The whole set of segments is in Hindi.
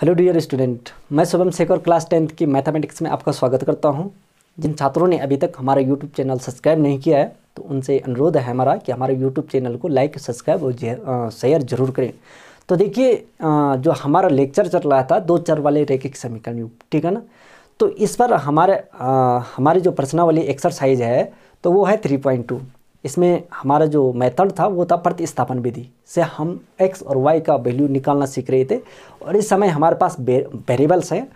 हेलो डियर स्टूडेंट मैं शुभम शेखर क्लास टेंथ की मैथमेटिक्स में आपका स्वागत करता हूं जिन छात्रों ने अभी तक हमारा यूट्यूब चैनल सब्सक्राइब नहीं किया है तो उनसे अनुरोध है हमारा कि हमारे यूट्यूब चैनल को लाइक सब्सक्राइब और शेयर जरूर करें तो देखिए जो हमारा लेक्चर चल रहा था दो चर वाले रेखिक समीकरण यूप ठीक है ना तो इस पर हमारे हमारी जो प्रश्नावली एक्सरसाइज है तो वो है थ्री पॉइंट टू इसमें हमारा जो मेथड था वो था प्रतिस्थापन विधि से हम एक्स और वाई का वैल्यू निकालना सीख रहे थे और इस समय हमारे पास वेरिएबल्स हैं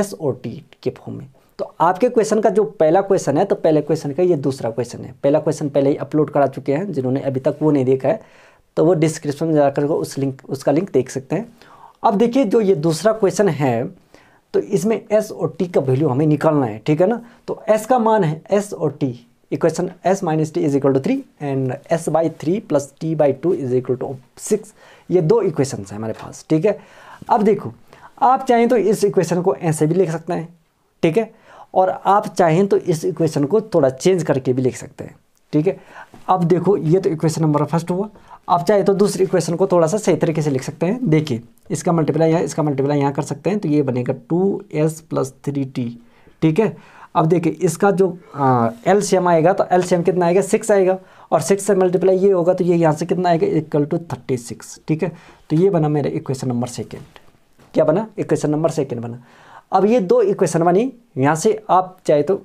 एस और टी के फॉर्म में तो आपके क्वेश्चन का जो पहला क्वेश्चन है तो पहले क्वेश्चन का ये दूसरा क्वेश्चन है पहला क्वेश्चन पहले ही अपलोड करा चुके हैं जिन्होंने अभी तक वो नहीं देखा है तो वो डिस्क्रिप्शन में जाकर उस लिंक उसका लिंक देख सकते हैं अब देखिए जो ये दूसरा क्वेश्चन है तो इसमें एस और टी का वैल्यू हमें निकालना है ठीक है ना तो एस का मान है एस और T equation s minus t is equal to 3 and s by 3 plus T by two is equal to six ये दो इक्वेशन हैं हमारे पास ठीक है अब देखो आप चाहें तो इस इक्वेशन को ऐसे भी लिख सकते हैं ठीक है और आप चाहें तो इस इक्वेशन को थोड़ा चेंज करके भी लिख सकते हैं ठीक है अब देखो ये तो इक्वेशन नंबर फर्स्ट हुआ आप चाहे तो दूसरे इक्वेशन को थोड़ा सा सही तरीके से लिख सकते हैं देखिए इसका मल्टीप्लाई यहाँ इसका मल्टीप्लाई यहाँ कर सकते हैं तो ये बनेगा two S plus three T ठीक है अब देखिए इसका जो एल सी एम आएगा तो एल सी एम कितना आएगा सिक्स आएगा और सिक्स से मल्टीप्लाई ये होगा तो ये यहाँ से कितना आएगा इक्वल टू थर्टी सिक्स ठीक है तो ये बना मेरा इक्वेशन नंबर सेकेंड क्या बना इक्वेशन नंबर सेकेंड बना अब ये दो इक्वेशन बनी यहाँ से आप चाहे तो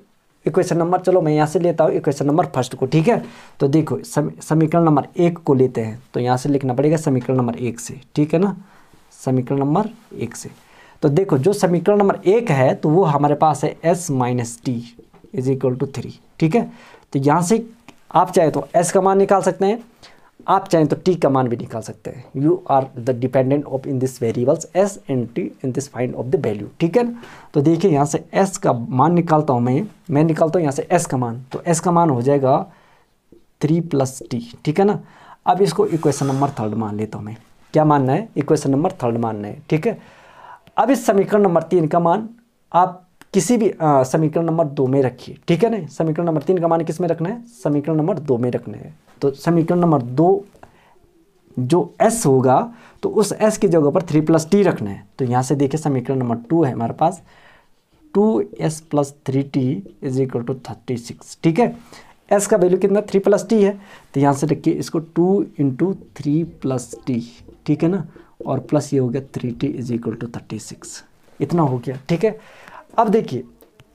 इक्वेशन नंबर चलो मैं यहाँ से लेता हूँ इक्वेशन नंबर फर्स्ट को ठीक है तो देखो समीकरण नंबर एक को लेते हैं तो यहाँ से लिखना पड़ेगा समीकरण नंबर एक से ठीक है ना समीकरण नंबर एक से तो देखो जो समीकरण नंबर एक है तो वो हमारे पास है S minus T is equal to three ठीक है तो यहाँ से आप चाहे तो एस का मान निकाल सकते हैं आप चाहें तो टी का मान भी निकाल सकते हैं you are the dependent of in this variables S and T in this find of the value ठीक है ना तो देखिए यहाँ से एस का मान निकालता हूँ मैं मैं निकालता हूँ यहाँ से एस का मान तो एस का मान हो जाएगा थ्री प्लस टी ठीक है ना अब इसको इक्वेशन नंबर थर्ड मान लेता हूँ मैं क्या मानना है इक्वेशन नंबर थर्ड मानना है ठीक है अब इस समीकरण नंबर तीन का मान आप किसी भी समीकरण नंबर दो में रखिए ठीक है ना समीकरण नंबर तीन का मान किस में रखना है समीकरण नंबर दो में रखना है तो समीकरण नंबर दो जो s होगा तो उस s की जगह पर थ्री प्लस टी रखना है तो यहाँ से देखिए समीकरण नंबर टू है हमारे पास two S plus three T is equal to thirty six ठीक है एस का वैल्यू कितना थ्री प्लस टी है तो यहाँ से रखिए इसको two into three plus T ठीक है ना और प्लस ये हो गया three T is equal to thirty six इतना हो गया ठीक है अब देखिए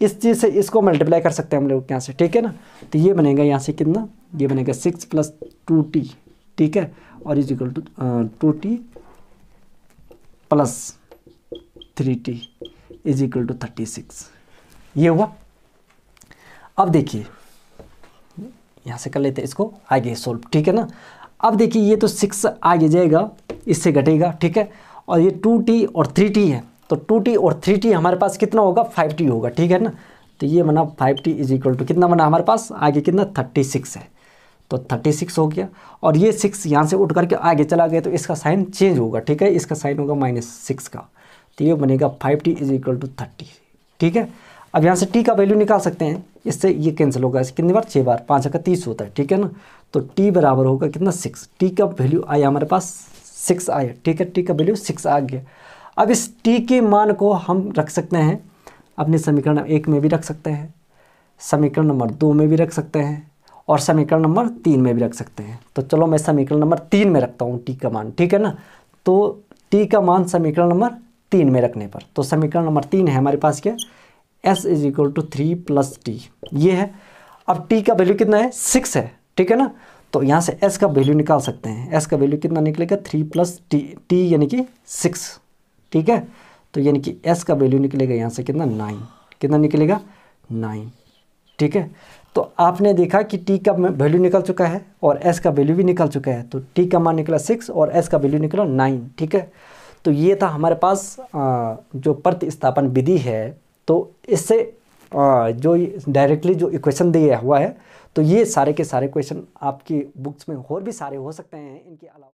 इस चीज़ से इसको मल्टीप्लाई कर सकते हैं हम लोग यहाँ से ठीक है ना तो ये बनेगा यहाँ से कितना ये बनेगा सिक्स प्लस टू टी ठीक है और is equal to two T plus three T is equal to thirty six ये हुआ अब देखिए यहाँ से कर लेते हैं इसको आगे सोल्व ठीक है ना अब देखिए ये तो सिक्स आगे जाएगा इससे घटेगा ठीक है और ये टू टी और थ्री टी है तो टू टी और थ्री टी हमारे पास कितना होगा फाइव टी होगा ठीक है ना तो ये बना five T is equal to कितना बना हमारे पास आगे कितना थर्टी सिक्स है तो थर्टी सिक्स हो गया और ये सिक्स यहाँ से उठ करके आगे चला गया तो इसका साइन चेंज होगा ठीक है इसका साइन होगा माइनस सिक्स का तो ये बनेगा five T is equal to thirty ठीक है अब यहाँ से टी का वैल्यू निकाल सकते हैं इससे ये कैंसिल होगा इससे कितनी बार छः बार पाँच का तीस होता है ठीक है ना तो टी बराबर होगा कितना सिक्स टी का वैल्यू आया हमारे पास सिक्स आई टी का टी का वैल्यू सिक्स आ गया अब इस टी के मान को हम रख सकते हैं अपने समीकरण एक में भी रख सकते हैं समीकरण नंबर दो में भी रख सकते हैं और समीकरण नंबर तीन में भी रख सकते हैं तो चलो मैं समीकरण नंबर तीन में रखता हूँ टी का मान ठीक है ना तो टी का मान समीकरण नंबर तीन में रखने पर तो समीकरण नंबर तीन है हमारे पास क्या S is equal to three plus T ये है अब टी का वैल्यू कितना है सिक्स है ठीक है ना तो यहाँ से एस का वैल्यू निकाल सकते हैं एस का वैल्यू कितना निकलेगा थ्री प्लस टी टी यानी कि सिक्स ठीक है तो यानी कि एस का वैल्यू निकलेगा यहाँ से कितना नाइन कितना निकलेगा नाइन ठीक है तो आपने देखा कि टी का वैल्यू निकल चुका है और एस का वैल्यू भी निकल चुका है तो टी का मान निकला सिक्स और एस का वैल्यू निकला नाइन ठीक है तो ये था हमारे पास जो प्रतिस्थापन विधि है तो इससे जो डायरेक्टली जो इक्वेशन दिया हुआ है तो ये सारे के सारे क्वेश्चन आपकी बुक्स में और भी सारे हो सकते हैं इनके अलावा